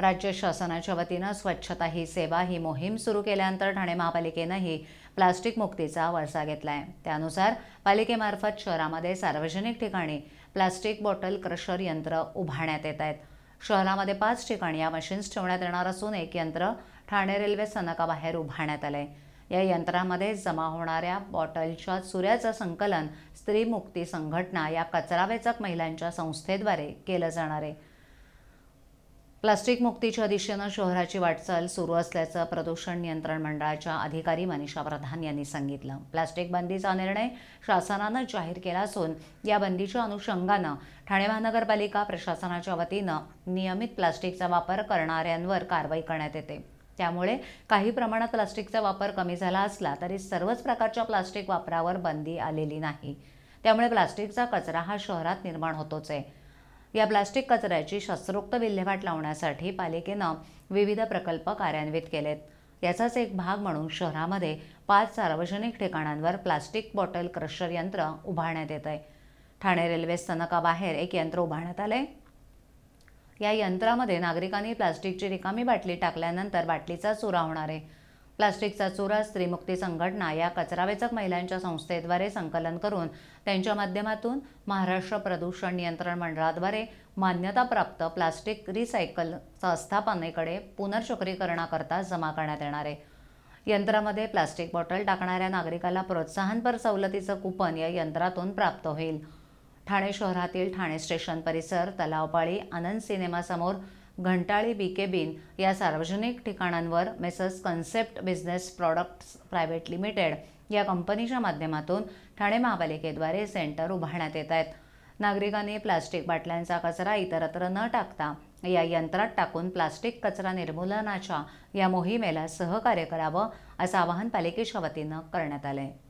राज्य शासनाच्या वतीनं स्वच्छता ही सेवा ही मोहीम सुरू केल्यानंतर ठाणे महापालिकेनंही प्लास्टिक मुक्तीचा वळसा घेतला आहे त्यानुसार पालिकेमार्फत शहरामध्ये सार्वजनिक ठिकाणी प्लास्टिक बॉटल क्रशर यंत्र उभारण्यात येत आहेत शहरामध्ये पाच ठिकाणी या मशीन्स ठेवण्यात येणार असून एक यंत्र ठाणे रेल्वे स्थानकाबाहेर उभारण्यात आलं आहे या यंत्रामध्ये जमा होणाऱ्या बॉटलच्या चुऱ्याचं संकलन स्त्रीमुक्ती संघटना या कचरावेचक महिलांच्या संस्थेद्वारे केलं जाणार आहे प्लास्टिक मुक्तीच्या दिशेनं शहराची वाटचाल सुरू असल्याचं प्रदूषण नियंत्रण मंडळाच्या अधिकारी मनीषा प्रधान यांनी सांगितलं प्लास्टिक बंदीचा निर्णय शासनानं जाहीर केला असून या बंदीच्या अनुषंगानं ठाणे महानगरपालिका प्रशासनाच्या वतीनं नियमित प्लास्टिकचा वापर करणाऱ्यांवर कारवाई करण्यात येते त्यामुळे काही प्रमाणात प्लास्टिकचा वापर कमी झाला असला तरी सर्वच प्रकारच्या प्लास्टिक वापरावर बंदी आलेली नाही त्यामुळे प्लास्टिकचा कचरा हा शहरात निर्माण होतोच आहे या प्लास्टिक कचऱ्याची शस्त्रोक्त विल्हेवाट लावण्यासाठी पालिकेनं विविध प्रकल्प कार्यान्वित केलेत याचाच एक भाग म्हणून शहरामध्ये पाच सार्वजनिक ठिकाणांवर प्लास्टिक बॉटल क्रशर यंत्र उभारण्यात येत आहे ठाणे रेल्वे स्थानकाबाहेर एक यंत्र उभारण्यात आलंय या यंत्रामध्ये नागरिकांनी प्लास्टिकची रिकामी बाटली टाकल्यानंतर बाटलीचा चुरा होणार आहे प्लास्टिकचा चुरा स्त्रीमुक्ती संघटना या कचरावेचक महिलांच्या संस्थेद्वारे संकलन करून त्यांच्या माध्यमातून महाराष्ट्र प्रदूषण नियंत्रण मंडळाद्वारे मान्यताप्राप्त प्लास्टिक रिसायकल संस्थापनेकडे पुनर्चक्रीकरणाकरता जमा करण्यात येणार आहे यंत्रामध्ये प्लास्टिक बॉटल टाकणाऱ्या नागरिकाला प्रोत्साहनपर सवलतीचं कुपन या यंत्रातून प्राप्त होईल ठाणे शहरातील ठाणे स्टेशन परिसर तलावपाळी आनंद सिनेमासमोर घंटाळी बी के बिन या सार्वजनिक ठिकाणांवर Messrs concept business products private limited या कंपनीच्या माध्यमातून ठाणे महापालिकेद्वारे सेंटर उभारण्यात येत आहेत नागरिकांनी प्लास्टिक बाटल्यांचा कचरा इतरत्र न टाकता या यंत्रात टाकून प्लास्टिक कचरा निर्मूलनाच्या या मोहिमेला सहकार्य करावं असं आवाहन पालिकेच्या वतीनं करण्यात आलं आहे